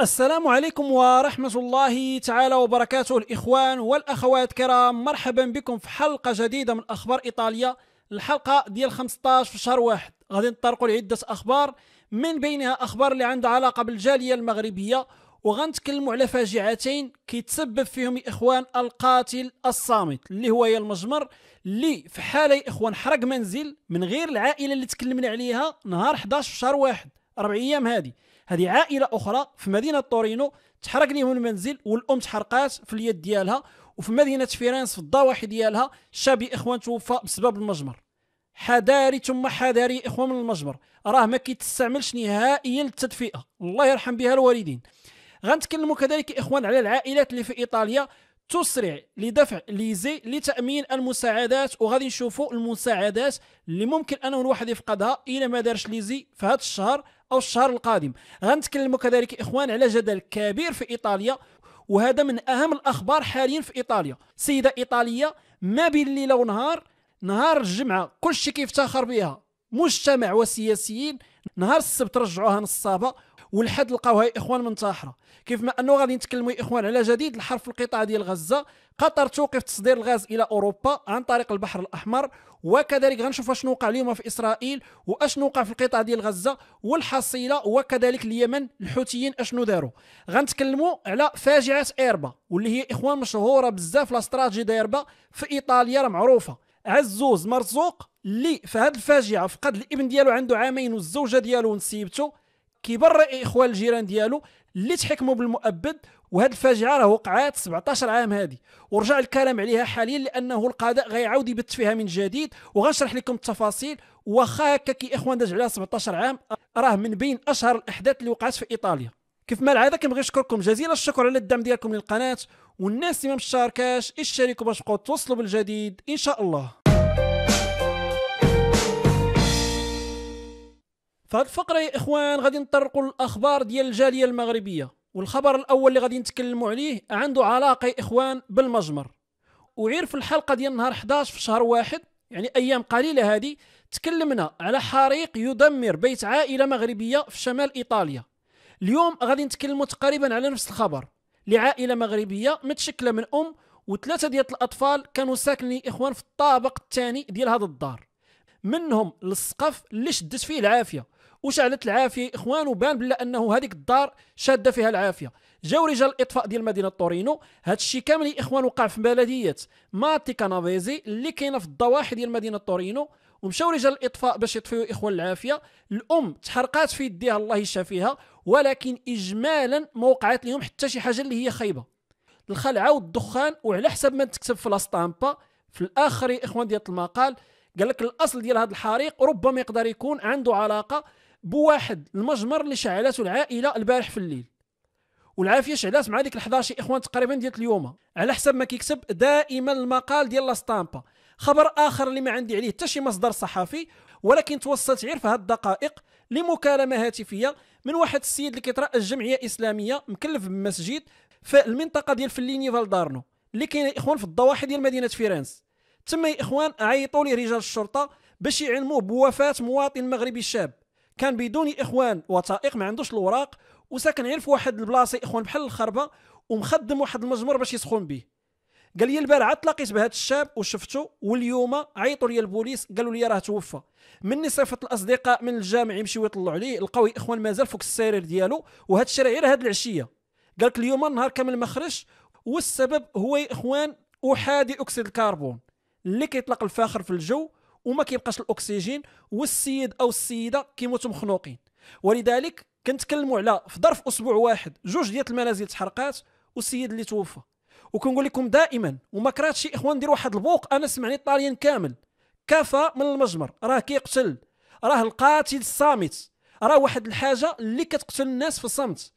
السلام عليكم ورحمة الله تعالى وبركاته الإخوان والأخوات الكرام مرحبا بكم في حلقة جديدة من أخبار إيطاليا الحلقة ديال 15 في شهر واحد غادي نطرقوا لعدة أخبار من بينها أخبار اللي عندها علاقة بالجالية المغربية وغنتكلموا على فاجعتين كيتسبب فيهم اخوان القاتل الصامت اللي هو يا المجمر اللي في حاله اخوان حرق منزل من غير العائله اللي تكلمنا عليها نهار 11 في شهر واحد أربع ايام هادي هذه عائله اخرى في مدينه تورينو تحرق لهم المنزل والام تحرقات في اليد ديالها وفي مدينه فيرنس في الضواحي ديالها شاب اخوان توفى بسبب المجمر حذاري ثم حذاري اخوان من المجمر راه ما كيتستعملش نهائيا للتدفئه الله يرحم بها الوالدين غنتكلموا كذلك اخوان على العائلات اللي في ايطاليا تسرع لدفع ليزي لتامين المساعدات وغادي نشوفوا المساعدات اللي ممكن انه الواحد يفقدها الا ما دارش ليزي في هذا الشهر او الشهر القادم غنتكلموا كذلك اخوان على جدل كبير في ايطاليا وهذا من اهم الاخبار حاليا في ايطاليا سيده ايطاليه ما بين ليله ونهار نهار الجمعه كلشي كيفتخر بها مجتمع وسياسيين نهار السبت رجعوها نصابه والحد لقاوها اخوان منتحره كيف ما انه غادي نتكلموا اخوان على جديد الحرف في القطاع ديال غزه قطر توقف تصدير الغاز الى اوروبا عن طريق البحر الاحمر وكذلك غنشوف اشنو وقع اليوم في اسرائيل واشنو وقع في القطاع ديال غزه والحصيله وكذلك اليمن الحوثيين اشنو داروا غنتكلموا على فاجعه ايربا واللي هي اخوان مشهوره بزاف لا استراتيجي في ايطاليا راه معروفه عزوز مرزوق اللي في هذه الفاجعه فقد الابن ديالو عنده عامين والزوجه ديالو نسيبته كيبرئ اخوان الجيران ديالو اللي تحكموا بالمؤبد وهاد الفاجعه راه وقعات 17 عام هذه ورجع الكلام عليها حاليا لانه القضاء غيعاود يبت فيها من جديد وغنشرح لكم التفاصيل واخا هكا كي اخوان داز عليها 17 عام راه من بين اشهر الاحداث اللي وقعت في ايطاليا كيف ما العاده كنبغي نشكركم جزيل الشكر على الدعم ديالكم للقناه والناس اللي ما مشاركاش اشتركوا باش تبقاو توصلوا بالجديد ان شاء الله هاد هذه الفقره يا اخوان غادي نطرقوا الاخبار ديال الجاليه المغربيه والخبر الاول اللي غادي نتكلموا عليه عنده علاقه يا اخوان بالمجمر وعير في الحلقه ديال نهار 11 في شهر واحد يعني ايام قليله هذه تكلمنا على حريق يدمر بيت عائله مغربيه في شمال ايطاليا اليوم غادي نتكلموا تقريبا على نفس الخبر لعائله مغربيه متشكله من ام وثلاثه ديال الاطفال كانوا ساكنين اخوان في الطابق الثاني ديال هذا الدار منهم للسقف اللي شدت فيه العافيه وشعلت العافيه اخوان وبان بلا انه هذيك الدار شاده فيها العافيه جاو رجال الاطفاء ديال مدينه تورينو هذا الشيء كامل يا اخوان وقع في بلديه ماتي كانافيزي اللي كاينه في الضواحي ديال مدينه تورينو ومشاو رجال الاطفاء باش يطفيو اخوان العافيه الام تحرقات في يديها الله يشافيها ولكن اجمالا ما وقعت لهم حتى شي حاجه اللي هي خايبه الخلعه والدخان وعلى حسب ما تكتب في لاستامبا في الاخر يا اخوان ديال المقال قال لك الاصل ديال هذا الحريق ربما يقدر يكون عنده علاقه بواحد المجمر اللي شعلته العائله البارح في الليل والعافيه شعلات مع ديك ال11 اخوان تقريبا ديال اليوم على حسب ما كيكتب دائما المقال ديال لا خبر اخر اللي ما عندي عليه حتى شي مصدر صحفي ولكن توصلت عير في هاد الدقائق لمكالمه هاتفيه من واحد السيد اللي كيطرا الجمعيه الاسلاميه مكلف بمسجد في المنطقه ديال فليني فالدارنو اللي كاين اخوان في الضواحي ديال مدينه فيرنس تما يا اخوان عيطوا لي رجال الشرطه باش يعلموه بوفاه مواطن مغربي شاب كان بدون اخوان وثائق ما عندوش الاوراق وساكن غير في واحد البلاصه يا اخوان بحال الخربه ومخدم واحد المجمر باش يسخن به قال لي البارحه تلاقيت بهذا الشاب وشفته واليوم عيطوا لي البوليس قالوا لي راه توفى مني صيفط الاصدقاء من الجامع يمشيو يطلعوا عليه لقاو اخوان مازال فوق السرير ديالو وهذا الشارع غير هاد العشيه قالك اليوم النهار كامل ما خرجش والسبب هو يا اخوان احادي اكسيد الكربون اللي كيطلق الفاخر في الجو وما كيبقاش الاكسجين والسيد او السيده كيموتوا مخنوقين ولذلك كنتكلموا على في ظرف اسبوع واحد جوج ديال المنازل تحرقات والسيد اللي توفى وكنقول لكم دائما وما كرهتش اخوان ندير واحد البوق انا سمعني الطاليان كامل كفى من المجمر راه كيقتل راه القاتل الصامت راه واحد الحاجه اللي كتقتل الناس في الصمت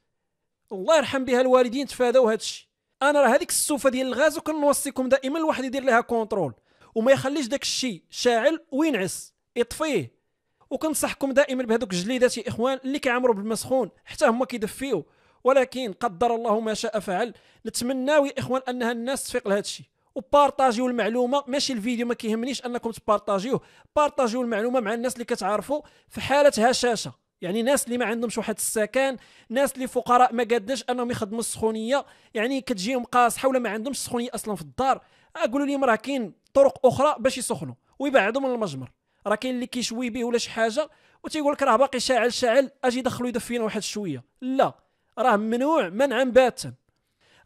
الله يرحم بها الوالدين تفاداو هذا الشيء انا راه هذيك السوفه ديال الغاز وكنوصيكم دائما الواحد يدير لها كونترول وما يخليش داك الشيء شاعل وينعس يطفيه وكنصحكم دائما بهذوك الجليدات يا اخوان اللي كيعمروا بالماء سخون حتى هما كيدفيو ولكن قدر الله ما شاء فعل نتمناو يا اخوان انها الناس تفيق لهذا الشيء وبارطاجيو المعلومه ماشي الفيديو ما كيهمنيش انكم تبارطاجيوه بارطاجيو المعلومه مع الناس اللي كتعرفوا في حاله هشاشه يعني ناس اللي ما عندهمش واحد السكن ناس اللي فقراء ما قادش انهم يخدموا السخونيه يعني كتجيهم قاصحه ولا ما عندهمش سخونيه اصلا في الدار قالوا لهم راه كاين طرق اخرى باش يسخنوا ويبعدوا من المجمر راه كاين اللي كيشوي به ولا شي حاجه وتيقول لك راه باقي شاعل شاعل اجي دخلو يدفينا واحد شويه لا راه ممنوع منعا باتا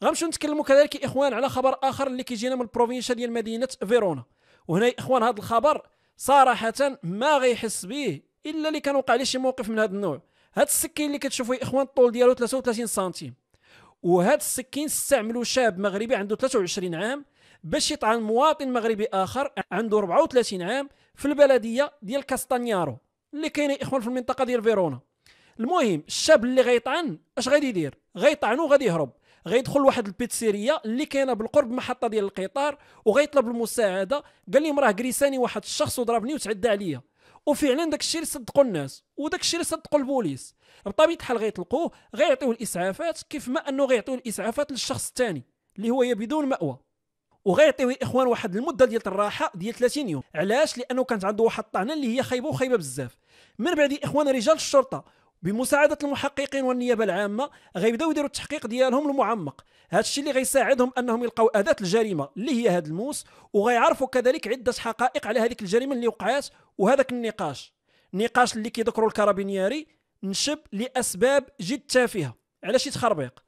غنمشيو نتكلموا كذلك اخوان على خبر اخر اللي كيجينا من البروفينشا ديال مدينه فيرونا وهنا اخوان هذا الخبر صراحه ما غيحس به الا اللي كان وقع ليه شي موقف من هذا النوع هاد السكين اللي كتشوفوا يا اخوان الطول ديالو 33 سنتيم وهاد السكين استعملو شاب مغربي عنده 23 عام باش يطعن مواطن مغربي اخر عنده 34 عام في البلديه ديال كاستانيارو اللي كاينه اخوان في المنطقه ديال فيرونا المهم الشاب اللي غيطعن اش غادي يدير غيطعنو غادي يهرب غيدخل لواحد البيتسيريا اللي كاينه بالقرب محطه ديال القطار وغيطلب المساعده قال لهم راه جريساني واحد الشخص وضربني وتعدى عليا وفعلا داك الشيء اللي صدقوا الناس وداك الشيء اللي صدقوا البوليس بطبيعه الحال غيطلقوه غيعطيوه الاسعافات كيف ما انه غيعطيوه الاسعافات للشخص الثاني اللي هو بدون ماوى وغيعطيو الاخوان واحد المده ديال الراحه ديال 30 يوم علاش لانه كانت عنده واحد الطعنه اللي هي خايبه وخايبه بزاف من بعد الاخوان رجال الشرطه بمساعده المحققين والنيابه العامه غيبداو يديروا التحقيق ديالهم المعمق هذا الشيء اللي غيساعدهم انهم يلقاو اداه الجريمه اللي هي هذا الموس وغيعرفوا كذلك عده حقائق على هذيك الجريمه اللي وقعات وهذاك النقاش النقاش اللي كيذكروا الكارابينياري نشب لاسباب جد تافهه علاش يتخربيق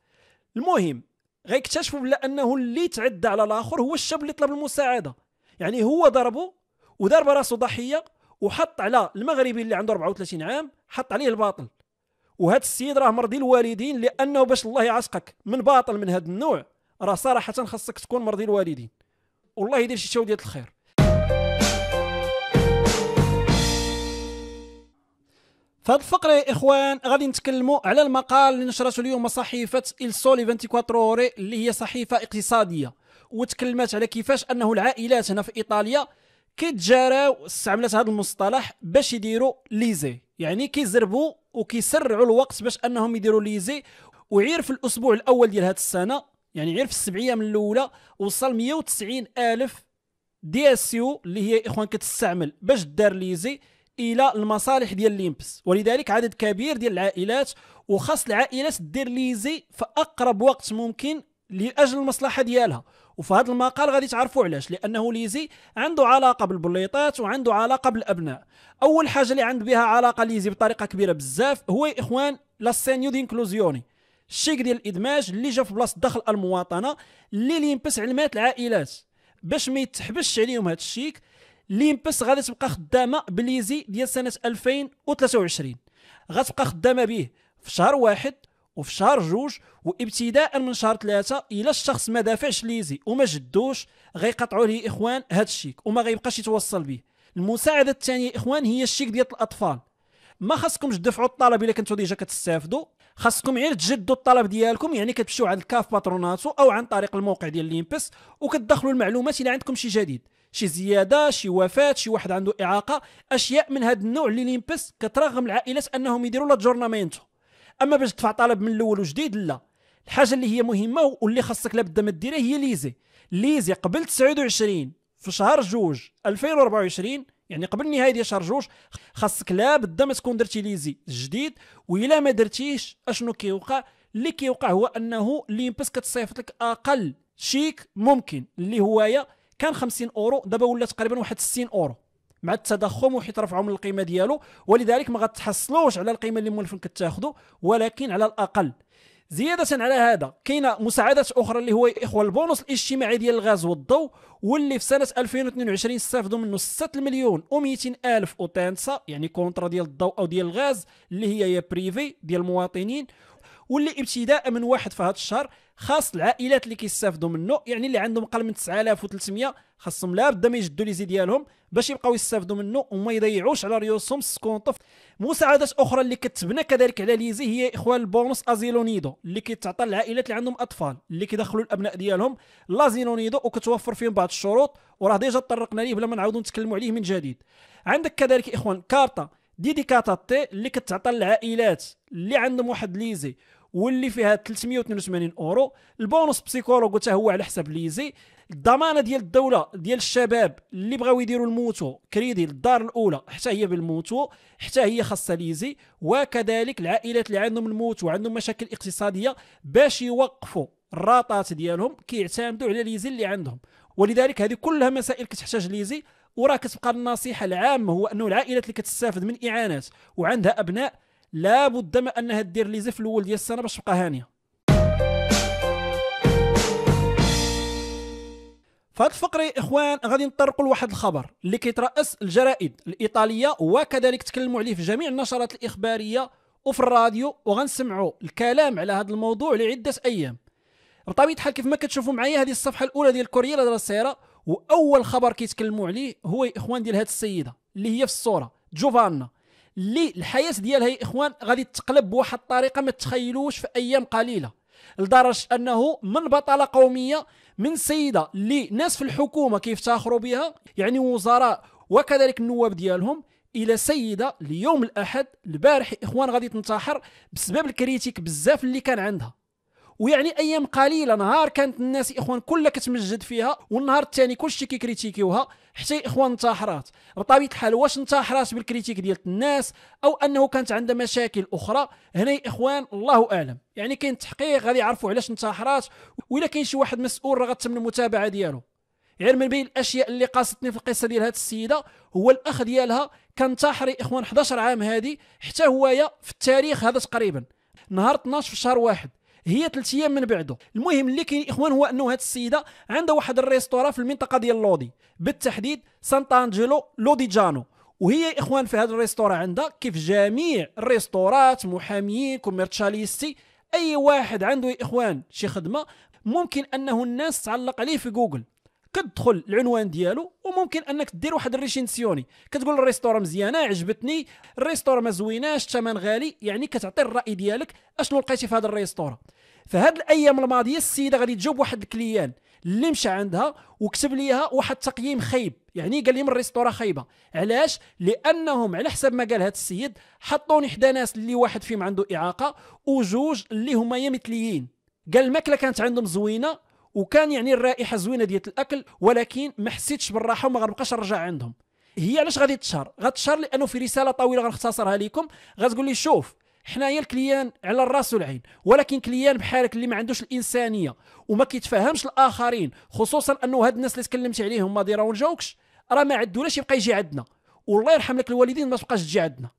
المهم غيكتشفوا بلا انه اللي تعدى على الاخر هو الشاب اللي طلب المساعده يعني هو ضربه وضرب راسه ضحيه وحط على المغربي اللي عنده 34 عام حط عليه الباطل وهذا السيد راه مرضي الوالدين لانه باش الله يعسقك من باطل من هذا النوع راه صراحه خاصك تكون مرضي الوالدين والله يدير شي شو ديال الخير في هذه الفقرة يا إخوان غادي نتكلموا على المقال اللي نشرته اليوم صحيفة إل سولي 24 أوري اللي هي صحيفة اقتصادية وتكلمت على كيفاش أنه العائلات هنا في إيطاليا كيتجاراو استعملت هذا المصطلح باش يديروا ليزي يعني كيزربوا وكيسرعوا الوقت باش أنهم يديروا ليزي وعير في الأسبوع الأول ديال هذه السنة يعني عير في السبع أيام الأولى وصل 190 ألف دي اس يو اللي هي إخوان كتستعمل باش دار ليزي الى المصالح ديال ليمبس ولذلك عدد كبير ديال العائلات وخاص العائلات دير ليزي في اقرب وقت ممكن لاجل المصلحه ديالها وفي هذا المقال غادي تعرفوا علاش لانه ليزي عنده علاقه بالبليطات وعنده علاقه بالابناء اول حاجه اللي عند بها علاقه ليزي بطريقه كبيره بزاف هو يا اخوان لاسينيو دي انكلوزيوني الشيك ديال الادماج اللي جا في بلاصه دخل المواطنه اللي لينبس علمات العائلات باش ما يتحبسش عليهم هذا الشيك ليمبس غادي تبقى خدامه بليزي ديال سنه 2023 غتبقى خدامه به في شهر واحد وفي شهر جوج وابتداء من شهر ثلاثة الى الشخص ما دافعش ليزي وما جدوش غيقطعوا ليه اخوان هذا الشيك وما غيبقاش يتوصل به المساعده الثانيه اخوان هي الشيك ديال الاطفال ما خاصكمش تدفعوا الطلب الا كنتو ديجا كتستافدوا خاصكم غير تجدوا الطلب ديالكم يعني كتمشيو عند الكاف باتروناتو او عن طريق الموقع ديال ليمبس وكتدخلوا المعلومات الى عندكم شي جديد شي زياده شي وفاه شي واحد عنده اعاقه اشياء من هذا النوع اللي ليمبس كترغم العائلات انهم يديروا لا جورنامينتو اما باش تدفع طلب من الاول وجديد لا الحاجه اللي هي مهمه واللي خاصك لابد ما ديرها هي ليزي ليزي قبل 29 في شهر جوج 2024 يعني قبل نهاية ديال شهر جوج خاصك لا بد ما تكون درتي ليزي جديد والا ما درتيش اشنو كيوقع اللي كيوقع هو انه ليمبس كتصيفط لك اقل شيك ممكن اللي هوايا كان 50 اورو دابا ولات تقريبا واحد 60 اورو مع التضخم وحيت رفعوا من القيمه ديالو ولذلك ما غتحصلوش على القيمه اللي مولفين كتاخذوا ولكن على الاقل زيادة على هذا كاينه مساعدات اخرى اللي هو اخوة البونص الاجتماعي ديال الغاز والضوء واللي في سنه 2022 استافدوا منه 6 مليون و200 الف اوتانسا يعني كونترا ديال الضوء او ديال الغاز اللي هي يا بريفي ديال المواطنين واللي ابتداء من واحد في هذا الشهر خاص العائلات اللي كيستافدوا منه يعني اللي عندهم اقل من 9300 خاصهم لا بد ما يجدوا لي زي ديالهم باش يبقاو يستافدوا منه وما يضيعوش على ريوسهم السكونطف مساعدات اخرى اللي كتبنى كذلك على ليزي هي اخوان البونص ازيلونيدو اللي كيتعطى للعائلات اللي عندهم اطفال اللي كيدخلوا الابناء ديالهم لازيلونيدو وكتوفر فيهم بعض الشروط وراه ديجا تطرقنا ليه بلا ما نعاودو نتكلموا عليه من جديد عندك كذلك اخوان كارتا ديديكاتا تي اللي كتعطى للعائلات اللي عندهم واحد ليزي واللي فيها 382 اورو البونص بسيكولوجو حتى هو على حساب ليزي الضمانه ديال الدوله ديال الشباب اللي بغاو يديروا الموتو كريدي للدار الاولى حتى هي بالموتو حتى هي خاصه ليزي وكذلك العائلات اللي عندهم الموت وعندهم مشاكل اقتصاديه باش يوقفوا الراطات ديالهم كيعتمدوا على ليزي اللي عندهم ولذلك هذه كلها مسائل كتحتاج ليزي وراه كتبقى النصيحه العامه هو انه العائلات اللي كتستافد من اعانات وعندها ابناء لابد ما انها دير لي زف الاول ديال السنه باش تبقى هانيه فهاد الفقره اخوان غادي نطرقوا لواحد الخبر اللي كيترأس الجرائد الايطاليه وكذلك تكلموا عليه في جميع النشرات الاخباريه وفي الراديو وغنسمعوا الكلام على هذا الموضوع لعده ايام بطبيعه الحال كيف ما كتشوفوا معايا هذه الصفحه الاولى ديال الكوريا ديال السيره واول خبر كيتكلموا عليه هو اخوان ديال هذه السيده اللي هي في الصوره جوفانا اللي الحياه ديالها يا اخوان غادي تقلب بواحد الطريقه ما تخيلوش في ايام قليله لدرجه انه من بطاله قوميه من سيده اللي ناس في الحكومه كيفتخروا بها يعني وزراء وكذلك النواب ديالهم الى سيده اليوم الاحد البارح اخوان غادي تنتحر بسبب الكريتيك بزاف اللي كان عندها ويعني ايام قليله نهار كانت الناس اخوان كلها كتمجد فيها والنهار الثاني كلشي كيكريتيكيوها حتى اخوان انتحرات بطبيعه الحال واش انتحرات بالكريتيك ديال الناس او انه كانت عندها مشاكل اخرى هنا اخوان الله اعلم يعني كاين تحقيق غادي يعرفوا علاش انتحرات ولا كاين شي واحد مسؤول راه غتم المتابعه ديالو يعني من بين الاشياء اللي قاستني في القصه ديال هذه السيده هو الاخ ديالها كان تحري اخوان 11 عام هذه حتى هوايا في التاريخ هذا تقريبا نهار 12 في شهر واحد هي ثلاث ايام من بعده المهم اللي كاين اخوان هو انه هذه السيده عندها واحد الريستورا في المنطقه ديال لودي بالتحديد انجيلو لودي جانو وهي اخوان في هذا الريستورا عندها كيف جميع الريستورات محاميين كوميرشاليستي اي واحد عنده اخوان شي خدمه ممكن انه الناس تعلق عليه في جوجل كتدخل العنوان ديالو وممكن انك دير واحد الريشينسيوني كتقول الريستورا مزيانه عجبتني الريستورا ما زويناش الثمن غالي يعني كتعطي الراي ديالك اشنو لقيتي في هذا الريستورا فهاد الايام الماضيه السيده غادي تجاوب واحد الكليان اللي مشى عندها وكتب ليها واحد التقييم خايب يعني قال لهم الريستورا خايبه علاش لانهم على حسب ما قال هذا السيد حطوني حدا ناس اللي واحد فيهم عنده اعاقه وجوج اللي هما يا مثليين قال الماكله كانت عندهم زوينه وكان يعني الرائحه زوينه ديال الاكل ولكن ما حسيتش بالراحه وما غنبقاش نرجع عندهم هي علاش غادي تشهر غتشهر لانه في رساله طويله غنختصرها لكم غتقول لي شوف حنايا الكليان على الراس والعين ولكن كليان بحالك اللي ما عندوش الانسانيه وما كيتفهمش الاخرين خصوصا انه هاد الناس اللي تكلمت عليهم ما راه جاوكش راه ما عندولاش يبقى يجي عندنا والله يرحم لك الوالدين ما تبقاش تجي عندنا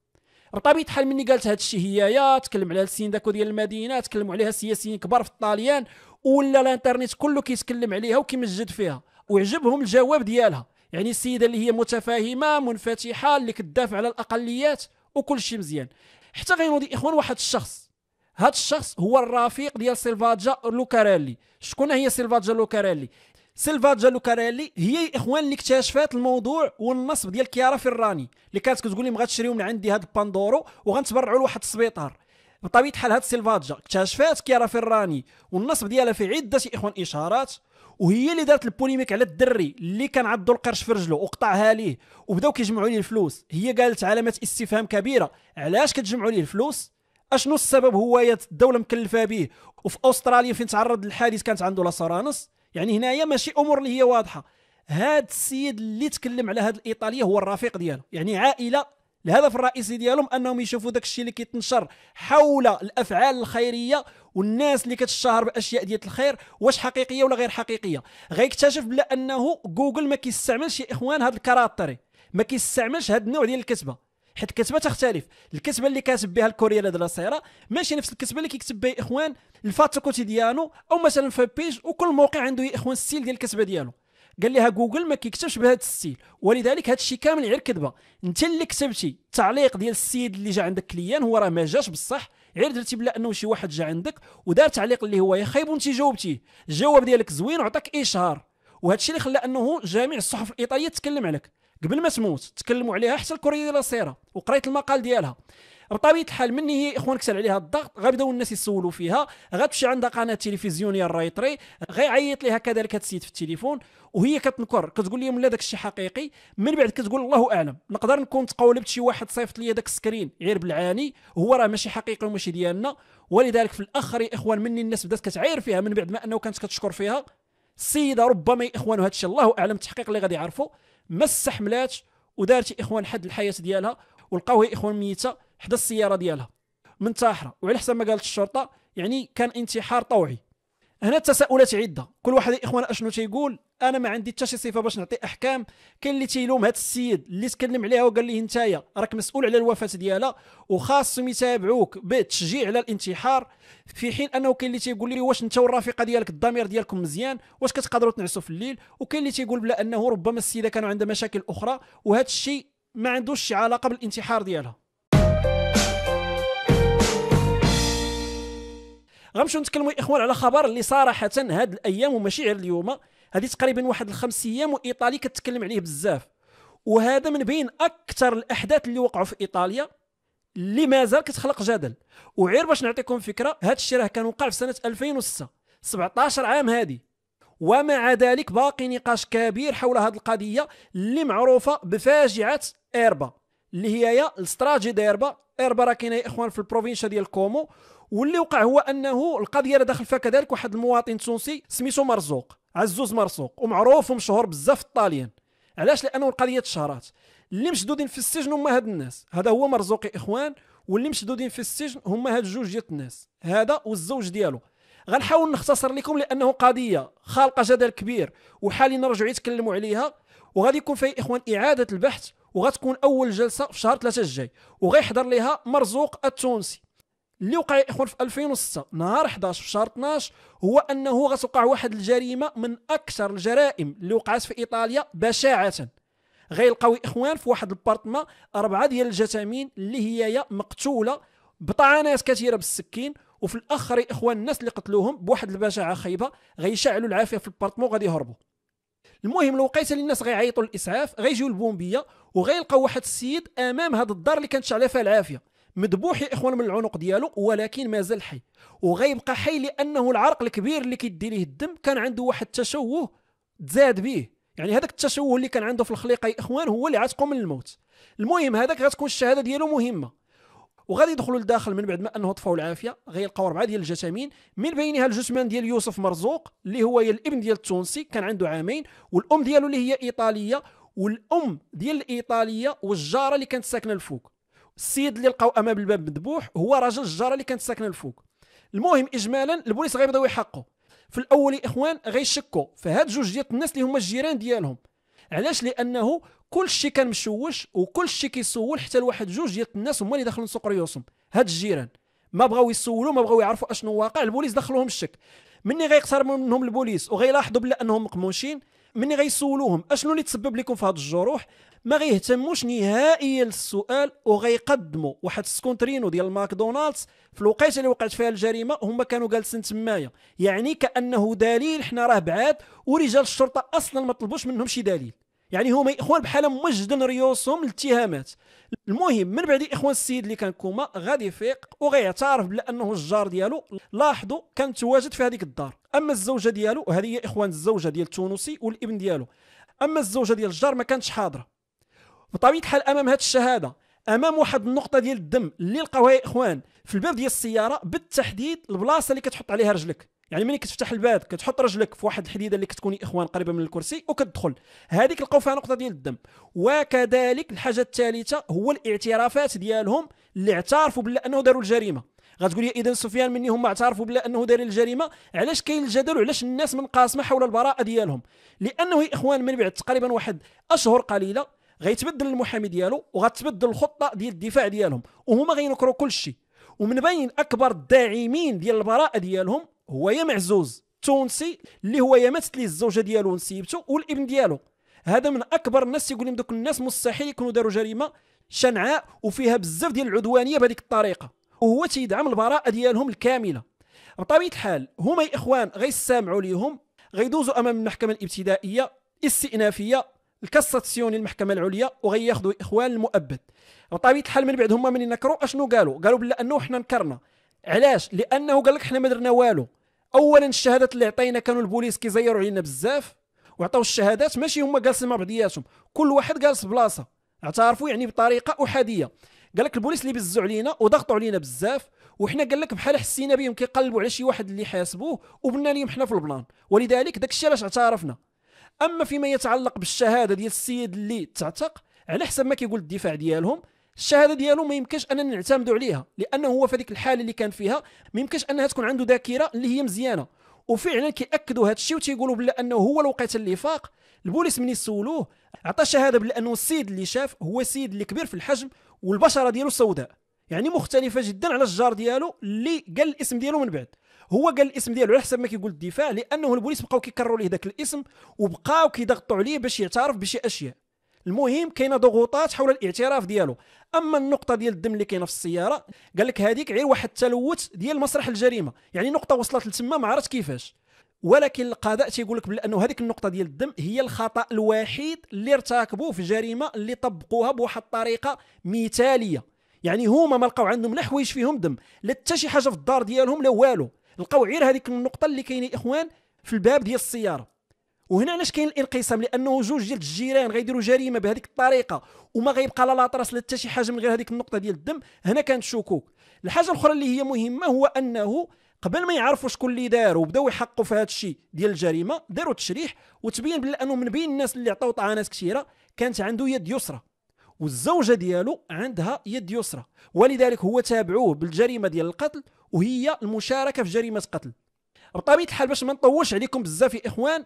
بطبيعه الحال مني قالت هاد الشيء يا تكلم على السين داكو ديال المدينه تكلموا عليها السياسيين كبار في الطاليان ولا الانترنت كله كيتكلم عليها وكيمجد فيها وعجبهم الجواب ديالها يعني السيده اللي هي متفاهمه منفتحه اللي كتدافع على الاقليات وكل شيء مزيان حتى غينوضي اخوان واحد الشخص هذا الشخص هو الرفيق ديال سيلفاجا لوكاريلي شكون هي سيلفاجا لوكاريلي سيلفاجا لوكاريلي هي اخوان اللي اكتشفت الموضوع والنصب ديال كيارا فيراني اللي كانت كتقول لي بغات تشريو من عندي هذا الباندورو وغنتبرعوا لواحد السبيطار بطبيعه الحال هاد سيلفاجا اكتشفات كيرا فيراني والنصب ديالها في عده اخوان اشارات وهي اللي دارت البوليميك على الدري اللي كان عضو القرش في رجله وقطعها ليه وبداو كيجمعوا ليه الفلوس هي قالت علامه استفهام كبيره علاش كتجمعوا ليه الفلوس اشنو السبب هو الدوله مكلفه به وفي استراليا فين تعرض للحادث كانت عنده سرانس يعني هنايا ماشي امور اللي هي واضحه هاد السيد اللي تكلم على هاد الايطاليه هو الرفيق ديالو يعني عائله الهدف الرئيسي ديالهم انهم يشوفوا داك الشيء اللي كيتنشر حول الافعال الخيريه والناس اللي كتشهر باشياء ديال الخير واش حقيقيه ولا غير حقيقيه غيكتشف بلا انه جوجل ما كيستعملش يا اخوان هذا الكاراتري ما كيستعملش هذا النوع ديال الكتابه حيت الكتابه تختلف الكتابه اللي كاتب بها الكوريا لا دلاسيرا ماشي نفس الكتابه اللي كيكتب بها اخوان الفاتو كوتيديانو او مثلا في بيج وكل موقع عنده يا اخوان السيل ديال الكتابه ديالو قال لها جوجل ما كيكتبش بهذا السيل ولذلك هذا الشيء كامل غير كذبه انت اللي كتبتي التعليق ديال السيد اللي جا عندك كليان هو راه ما جاش بصح غير درتي بلا انه شي واحد جا عندك ودار تعليق اللي هو يخيب وانت جاوبتيه الجواب ديالك زوين وعطاك اشهار إيه وهذا الشيء اللي خلى انه جميع الصحف الايطاليه تتكلم عليك قبل ما تموت تكلموا عليها حتى الكوريه ديال السيره وقريت المقال ديالها بطبيعه الحال مني هي اخوانك سال عليها الضغط غيبداو الناس يسولوا فيها غتمشي عندها قناه تلفزيونيه الرايطري غيعيط لها كذلك السيد في التليفون وهي كتنكر كتقول لي لا داك الشيء حقيقي من بعد كتقول الله اعلم نقدر نكون تقولبت شي واحد صيفط لي داك السكرين غير بالعاني هو راه ماشي حقيقي وماشي ديالنا ولذلك في الاخر يا اخوان مني الناس بدات كتعاير فيها من بعد ما انه كانت كتشكر فيها السيده ربما يا اخوان وهذا الشيء الله اعلم التحقيق اللي غادي يعرفوا ما استحملاتش ودارت يا اخوان حد الحياه ديالها ولقاوها اخوان ميته حدا السياره ديالها منتحره وعلى حسب ما قالت الشرطه يعني كان انتحار طوعي هنا التساؤلات عده كل واحد يا اشنو تيقول انا ما عندي حتى شي صفه باش نعطي احكام كاين اللي تيلوم هذا السيد اللي تكلم عليها وقال ليه نتايا راك مسؤول على الوفاه ديالها وخاصهم يتابعوك بالتشجيع على الانتحار في حين انه كاين اللي تيقول لي واش انت والرفيقه ديالك الضمير ديالكم مزيان واش كتقدروا تنعسوا في الليل وكاين اللي تيقول بلا انه ربما السيده كانوا عندها مشاكل اخرى وهذا الشيء ما عندوش علاقه بالانتحار ديالها غنمشيو نتكلموا الاخوان اخوان على خبر اللي صراحه هاد الايام وماشي غير اليوم هذه تقريبا واحد الخمس ايام وايطاليا كتكلم عليه بزاف وهذا من بين اكثر الاحداث اللي وقعوا في ايطاليا اللي مازال كتخلق جدل وعير باش نعطيكم فكره هذا الشيء راه كان وقع في سنه 2006 17 عام هذه ومع ذلك باقي نقاش كبير حول هذه القضيه اللي معروفه بفاجعه ايربا اللي هي يا الاستراتيجي ديربا اربا راه كاينه يا اخوان في البروفينشا ديال كومو واللي وقع هو انه القضيه راه داخل فيها كذلك واحد المواطن تونسي سميتو مرزوق عزوز مرزوق ومعروف ومشهور بزاف في الطاليان علاش لانه القضيه تشهرات اللي مشدودين في السجن هما هاد الناس هذا هو مرزوق يا اخوان واللي مشدودين في السجن هما هاد جوج ديال الناس هذا والزوج ديالو غنحاول نختصر لكم لانه قضيه خالقه جدل كبير وحاليا نرجعوا يتكلموا عليها وغادي يكون فيه اخوان اعاده البحث وغتكون اول جلسه في شهر 3 الجاي وغيحضر ليها مرزوق التونسي اللي وقع يا اخوان في 2006 نهار 11 في شهر 12 هو انه غتوقع واحد الجريمه من اكثر الجرائم اللي وقعت في ايطاليا بشاعه غيلقاو اخوان في واحد البارتما اربعه ديال الجثامين اللي هي يا مقتوله بطعنات كثيره بالسكين وفي الاخر يا اخوان الناس اللي قتلوهم بواحد البشاعه خايبه غيشعلوا العافيه في البارتمون وغادي يهربوا المهم الوقيته اللي الناس غيعيطوا الاسعاف غيجيو البومبيه وغيلقاو واحد السيد امام هذا الدار اللي كانت شعله فيها العافيه مذبوح يا اخوان من العنق ديالو ولكن مازال حي وغيبقى حي لانه العرق الكبير اللي كيدي ليه الدم كان عنده واحد التشوه تزاد به يعني هذاك التشوه اللي كان عنده في الخليقه يا اخوان هو اللي عاتقه من الموت المهم هذاك غتكون الشهاده ديالو مهمه وغادي يدخلوا لداخل من بعد ما انه طفوا العافيه غيلقاو اربعه ديال الجثامين من بينها الجثمان ديال يوسف مرزوق اللي هو الابن ديال التونسي كان عنده عامين والام ديالو اللي هي ايطاليه والام ديال الايطاليه والجاره اللي كانت ساكنه الفوق السيد اللي لقاو امام الباب مذبوح هو راجل الجاره اللي كانت ساكنه الفوق المهم اجمالا البوليس غيبداو يحقوا في الاول اخوان غيشكوا فهاد جوج ديال الناس اللي هما الجيران ديالهم علاش لانه كل شيء كان مشوش وكل شيء كيسول حتى لواحد جوج ديال الناس هما اللي داخلين سوق ريوسهم هاد الجيران ما بغاو يسولوا ما بغاو يعرفوا اشنو واقع البوليس دخلوهم الشك مني غيقترب منهم البوليس وغيلاحظوا بلا انهم مقموشين ملي غيسولوهم اشنو اللي تسبب لكم في هذه الجروح ما غيهتموش نهائيا للسؤال وغيقدموا واحد السكونترينو ديال ماكدونالدز في الوقيته اللي وقعت فيها الجريمه هما كانوا جالسين تمايا يعني كانه دليل حنا راه بعاد ورجال الشرطه اصلا ما طلبوش منهم شي دليل يعني هما اخوان بحال موجدين ريوسهم للاتهامات المهم من بعد اخوان السيد اللي كان كوما غادي يفيق وغيعترف بانه الجار ديالو لاحظوا كان تواجد في هذيك الدار اما الزوجه ديالو هذه هي اخوان الزوجه ديال التونسي والابن ديالو اما الزوجه ديال الجار ما كانتش حاضره بطبيعه الحال امام هذه الشهاده امام واحد النقطه ديال الدم اللي لقاوها اخوان في الباب ديال السياره بالتحديد البلاصه اللي كتحط عليها رجلك يعني ملي كتفتح الباب كتحط رجلك في واحد الحديده اللي كتكوني اخوان قريبه من الكرسي وكتدخل هذيك لقاو فيها نقطه ديال الدم وكذلك الحاجه الثالثه هو الاعترافات ديالهم اللي اعترفوا بلا انه داروا الجريمه غتقول لي اذا سفيان مني هما اعترفوا بلا انه دار الجريمه علاش كاين الجدل وعلاش الناس منقاسمه حول البراءه ديالهم لانه يا اخوان من بعد تقريبا واحد اشهر قليله غيتبدل المحامي ديالو وغتبدل الخطه ديال الدفاع ديالهم وهما غينكروا كل شيء ومن بين اكبر الداعمين ديال البراءه ديالهم هو يا معزوز تونسي اللي هو يا ماتت ليه الزوجه ديالو ونسيبته والابن ديالو هذا من اكبر الناس يقول لهم دوك الناس مستحيل يكونوا داروا جريمه شنعاء وفيها بزاف ديال العدوانيه بهذيك الطريقه وهو تيدعم البراءه ديالهم الكامله بطبيعه الحال هما يا اخوان غيسامعوا ليهم غيدوزوا امام المحكمه الابتدائيه استئنافيه الكاساسيون المحكمه العليا وغياخذوا اخوان المؤبد بطبيعه الحال من بعد هما من نكروا اشنو قالوا قالوا بلا انه حنا نكرنا علاش لانه قال لك حنا ما درنا والو اولا الشهادات اللي عطينا كانوا البوليس كيزيروا علينا بزاف وعطاو الشهادات ماشي هما جالسين مع بعضياتهم كل واحد جالس بلاصه اعترفوا يعني بطريقه احاديه قال لك البوليس اللي بزوا علينا وضغطوا علينا بزاف وحنا قال لك بحال حسينا بهم كيقلبوا على شي واحد اللي حاسبوه وبنا لهم حنا في البلان ولذلك داك الشيء علاش اعترفنا اما فيما يتعلق بالشهاده ديال السيد اللي تعتق على حسب ما كيقول الدفاع ديالهم الشهاده ديالو ما يمكنش اننا نعتمدوا عليها لانه هو في هذيك الحاله اللي كان فيها ما يمكنش انها تكون عنده ذاكره اللي هي مزيانه وفعلا كياكدوا هذا الشيء وتيقولوا بلا انه هو اللي اللي فاق البوليس ملي سولوه عطى شهاده بلا انه السيد اللي شاف هو سيد اللي كبير في الحجم والبشره ديالو سوداء يعني مختلفه جدا على الجار ديالو اللي قال الاسم ديالو من بعد هو قال الاسم ديالو على حسب ما كيقول الدفاع لانه البوليس بقاو كيكرروا ليه ذاك الاسم وبقاو كيضغطوا عليه باش يعترف بشي اشياء المهم كاينه ضغوطات حول الاعتراف ديالو اما النقطه ديال الدم اللي كاينه في السياره قال لك هذيك غير واحد التلوث ديال مسرح الجريمه يعني نقطه وصلت لتما ما عرفت كيفاش ولكن القضاء تيقول لك بانه هذيك النقطه ديال الدم هي الخطا الوحيد اللي ارتكبوه في جريمه اللي طبقوها بواحد الطريقه مثاليه يعني هما ما لقاو عندهم لا حوايج فيهم دم لا حتى شي حاجه في الدار ديالهم لا والو لقاو غير هذيك النقطه اللي كاينه اخوان في الباب ديال السياره وهنا علاش كاين الانقسام لانه جوج ديال الجيران غيديروا جريمه بهذيك الطريقه وما غيبقى لا لاطراس لا حتى شي حاجه من غير هذيك النقطه ديال الدم هنا كانت شكوك الحاجه الاخرى اللي هي مهمه هو انه قبل ما يعرفوا شكون اللي داروا وبداو يحقوا في هذا الشيء ديال الجريمه داروا تشريح وتبين بلي انه من بين الناس اللي عطاو طعنات كثيره كانت عنده يد يسرى والزوجه ديالو عندها يد يسرى ولذلك هو تابعوه بالجريمه ديال القتل وهي المشاركه في جريمه قتل بطبيعه الحال باش ما نطولش عليكم بزاف يا اخوان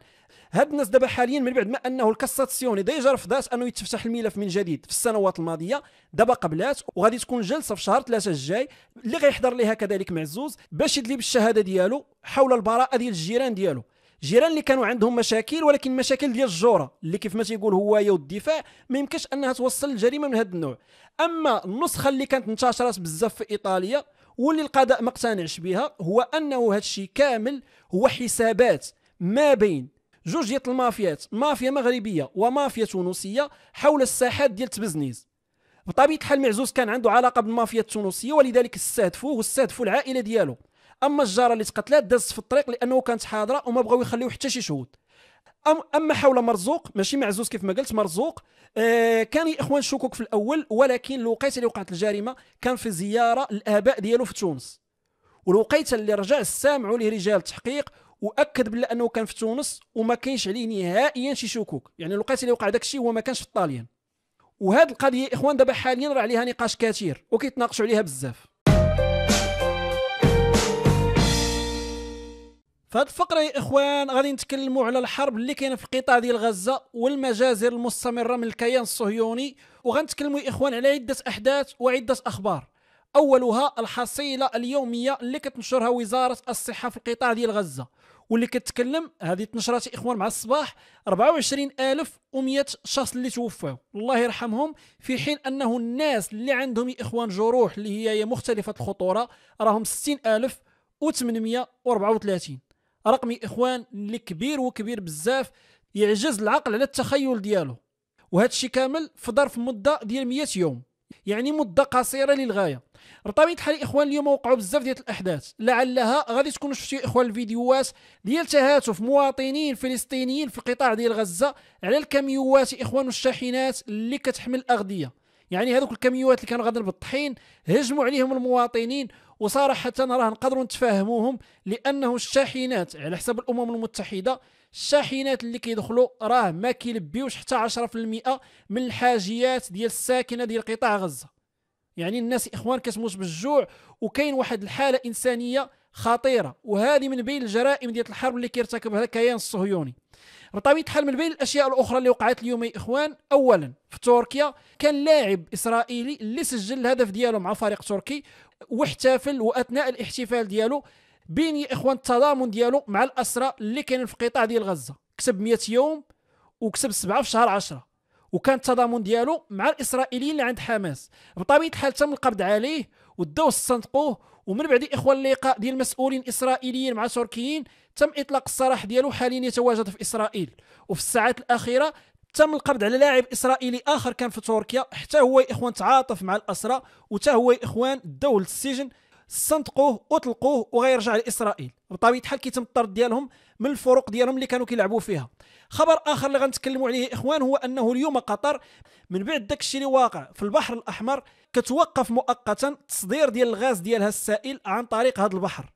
هاد الناس دابا حاليا من بعد ما انه الكاساسيوني ديجا رفضات انه يتفتح الملف من جديد في السنوات الماضيه دابا قبلات وغادي تكون جلسه في شهر ثلاثة الجاي اللي غيحضر ليها كذلك معزوز باش يدلي بالشهاده ديالو حول البراءه ديال الجيران ديالو جيران اللي كانوا عندهم مشاكل ولكن مشاكل ديال الجوره اللي كيف ما تيقول يا والدفاع ما يمكنش انها توصل الجريمه من هذا النوع اما النسخه اللي كانت انتشرت بزاف في ايطاليا واللي القضاء ما اقتنعش بها هو انه هذا الشيء كامل هو حسابات ما بين جوجية المافيات مافيا مغربية ومافيا تونسية حول الساحات ديال تبزنيز بطبيعة الحال معزوز كان عنده علاقة بالمافيا التونسية ولذلك استهدفوه واستهدفوا العائلة ديالو اما الجاره اللي تقتلات دازت في الطريق لانه كانت حاضره وما بغاو يخليو حتى شي شهود اما حول مرزوق ماشي معزوز كيف ما قلت مرزوق آه كان يا اخوان شكوك في الاول ولكن الوقيته اللي وقعت الجريمه كان في زياره الاباء ديالو في تونس والوقيته اللي رجع سامعوا ليه رجال التحقيق واكد بلي انه كان في تونس وما كاينش عليه نهائيا شي شكوك يعني الوقيته اللي وقع داك الشيء هو ما كانش في الطاليان وهذه القضيه يا اخوان دابا حاليا راه عليها نقاش كثير وكيتناقشوا عليها بزاف في الفقره يا اخوان غادي نتكلموا على الحرب اللي كاينه في القطاع ديال غزه والمجازر المستمره من الكيان الصهيوني وغنتكلموا يا اخوان على عده احداث وعده اخبار اولها الحصيله اليوميه اللي كتنشرها وزاره الصحه في القطاع ديال غزه واللي كتكلم هذه تنشرات يا اخوان مع الصباح 24100 شخص اللي توفوا الله يرحمهم في حين انه الناس اللي عندهم يا اخوان جروح اللي هي مختلفه الخطوره راهم 60834 رقمي اخوان اللي كبير وكبير بزاف يعجز العقل على التخيل ديالو وهذا الشيء كامل في ظرف مده ديال 100 يوم يعني مده قصيره للغايه بطبيعه الحال اخوان اليوم وقعوا بزاف ديال الاحداث لعلها غادي تكونوا شفتوا اخوان الفيديوهات ديال تهاتف مواطنين فلسطينيين في القطاع ديال غزه على الكميوات اخوان والشاحنات اللي كتحمل الاغذيه يعني هذوك الكميوات اللي كانوا غادي بالطحين هجموا عليهم المواطنين وصراحه راه نقدروا نتفاهموهم لانه الشاحنات على حسب الامم المتحده الشاحنات اللي كيدخلوا راه ما كيلبيوش حتى 10% من الحاجيات ديال الساكنه ديال قطاع غزه يعني الناس اخوان كتموت بالجوع وكاين واحد الحاله انسانيه خطيره وهذه من بين الجرائم ديال الحرب اللي كيرتكبها الكيان الصهيوني بطبيعه الحال من بين الاشياء الاخرى اللي وقعت اليوم يا اخوان اولا في تركيا كان لاعب اسرائيلي اللي سجل الهدف ديالو مع فريق تركي واحتفل واثناء الاحتفال ديالو بين يا اخوان التضامن ديالو مع الاسرى اللي كاينين في قطاع ديال غزه كسب 100 يوم وكسب سبعه في شهر 10 وكان التضامن ديالو مع الاسرائيليين اللي عند حماس بطبيعه الحال تم القبض عليه وداو استنطقوه ومن بعد اخوان اللقاء ديال مسؤولين اسرائيليين مع تركيين تم اطلاق السراح ديالو حاليا يتواجد في اسرائيل وفي الساعات الاخيره تم القبض على لاعب اسرائيلي اخر كان في تركيا حتى هو اخوان تعاطف مع الاسرى وتا هو اخوان دول السجن صندقوه وطلقوه وغيرجع لاسرائيل بطبيعه الحال كيتم الطرد ديالهم من الفروق ديالهم اللي كانوا كيلعبوا فيها خبر اخر اللي غنتكلموا عليه اخوان هو انه اليوم قطر من بعد داك الشيء اللي واقع في البحر الاحمر كتوقف مؤقتا تصدير ديال الغاز ديالها السائل عن طريق هذا البحر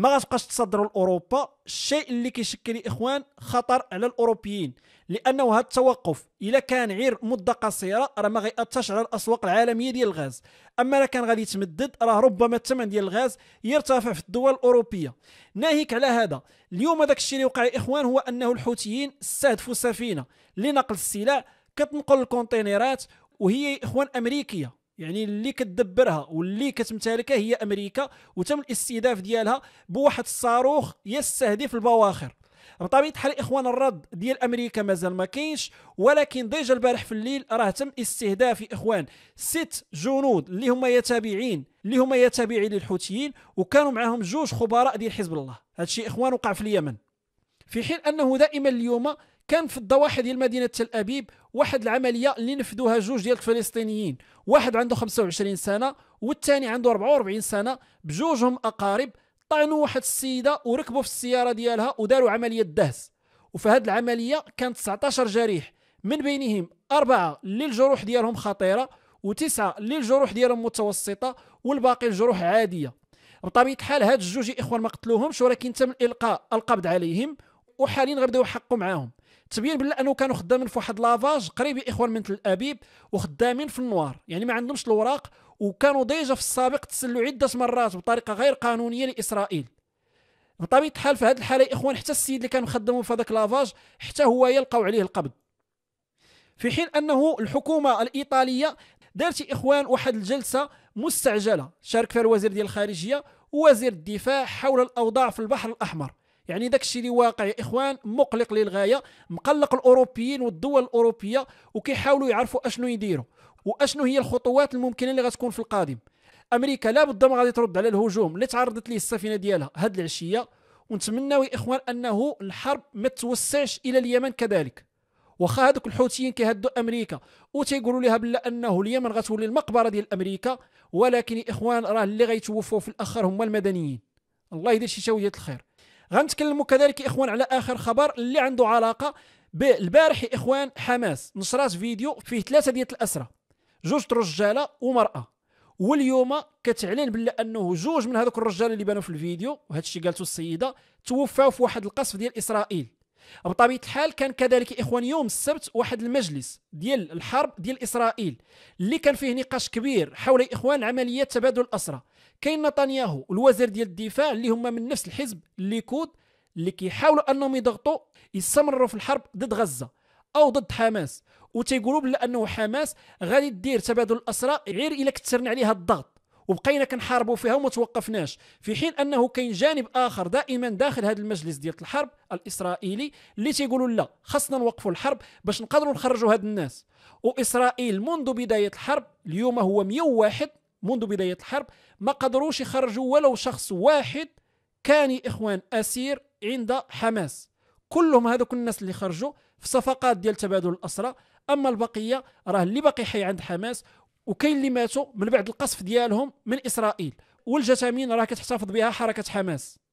ما غتبقاش تصدروا لاوروبا الشيء اللي كيشكل اخوان خطر على الاوروبيين لانه هذا التوقف الا كان غير مده قصيره راه ما غيأثرش على الاسواق العالميه ديال الغاز اما الا كان غادي يتمدد راه ربما الثمن ديال الغاز يرتفع في الدول الاوروبيه ناهيك على هذا اليوم هذاك الشيء اللي وقع اخوان هو انه الحوثيين استهدفوا سفينه لنقل السلع كتنقل الكونتينيرات وهي اخوان امريكيه يعني اللي كتدبرها واللي كتمتلكها هي امريكا وتم الاستهداف ديالها بواحد الصاروخ يستهدف البواخر بطبيعه الحال اخوان الرد ديال امريكا مازال ما كاينش ولكن ديجا البارح في الليل راه تم استهداف اخوان ست جنود اللي هما يتابعين اللي هما يتابعين للحوثيين وكانوا معاهم جوج خبراء ديال حزب الله هادشي اخوان وقع في اليمن في حين انه دائما اليوم كان في الضواحي ديال مدينه تل ابيب واحد العمليه اللي نفذوها جوج ديال الفلسطينيين واحد عنده 25 سنه والثاني عنده 44 سنه بجوجهم اقارب طعنوا واحد السيده وركبوا في السياره ديالها وداروا عمليه دهس وفي هذه العمليه كان 19 جريح من بينهم أربعة اللي الجروح ديالهم خطيرة وتسعة اللي الجروح ديالهم متوسطة والباقي الجروح عادية بطبيعة الحال هاد الجوج إخوان ما قتلوهمش ولكن تم إلقاء القبض عليهم وحاليا بداو حقوا معاهم تبين بالله انه كانوا خدامين في واحد لافاج قريب يا اخوان من تل ابيب وخدامين في النوار يعني ما عندهمش الاوراق وكانوا ديجا في السابق تسلوا عده مرات بطريقه غير قانونيه لاسرائيل بطبيعه الحال في هذه الحاله يا اخوان حتى السيد اللي كان مخدمه في هذاك لافاج حتى هو يلقاو عليه القبض في حين انه الحكومه الايطاليه دارت اخوان واحد الجلسه مستعجله شارك فيها الوزير ديال الخارجيه ووزير الدفاع حول الاوضاع في البحر الاحمر يعني داك الشيء اللي واقع يا اخوان مقلق للغايه مقلق الاوروبيين والدول الاوروبيه وكيحاولوا يعرفوا اشنو يديروا واشنو هي الخطوات الممكنه اللي غتكون في القادم امريكا لا بد ما غادي ترد على الهجوم اللي تعرضت ليه السفينه ديالها هاد العشيه ونتمناو يا اخوان انه الحرب ما توسعش الى اليمن كذلك واخا هذوك الحوثيين كيهدوا امريكا وتيقولوا لها بلا انه اليمن غتولي المقبره ديال امريكا ولكن يا اخوان راه اللي غيتوفوا في الاخر هما المدنيين الله يدير شي شويه الخير غنتكلموا كذلك اخوان على اخر خبر اللي عنده علاقه بالبارح اخوان حماس نشرات فيديو فيه ثلاثه ديال الاسرى جوج رجاله ومراه واليوم كتعلن بلا انه جوج من هذوك الرجال اللي بانوا في الفيديو وهذا الشيء قالته السيده توفاو في واحد القصف ديال اسرائيل بطبيعه الحال كان كذلك اخوان يوم السبت واحد المجلس ديال الحرب ديال اسرائيل اللي كان فيه نقاش كبير حول اخوان عمليه تبادل الاسرى كاين نتنياهو الوزير ديال الدفاع اللي هما من نفس الحزب الليكود اللي كيحاولوا انهم يضغطوا يستمروا في الحرب ضد غزه او ضد حماس وتيقولوا بلا انه حماس غادي دير تبادل الاسرى غير الا كثرنا عليها الضغط وبقينا كنحاربوا فيها وما توقفناش في حين انه كاين جانب اخر دائما داخل هذا المجلس ديال الحرب الاسرائيلي اللي تيقولوا لا خصنا نوقفوا الحرب باش نقدروا نخرجوا هاد الناس واسرائيل منذ بدايه الحرب اليوم هو 101 منذ بدايه الحرب ما قدروش يخرجوا ولو شخص واحد كان اخوان اسير عند حماس كلهم هذوك الناس اللي خرجوا في صفقات ديال تبادل الاسرى اما البقيه راه اللي باقي حي عند حماس وكاين اللي ماتوا من بعد القصف ديالهم من اسرائيل والجثامين راه كتحتفظ بها حركه حماس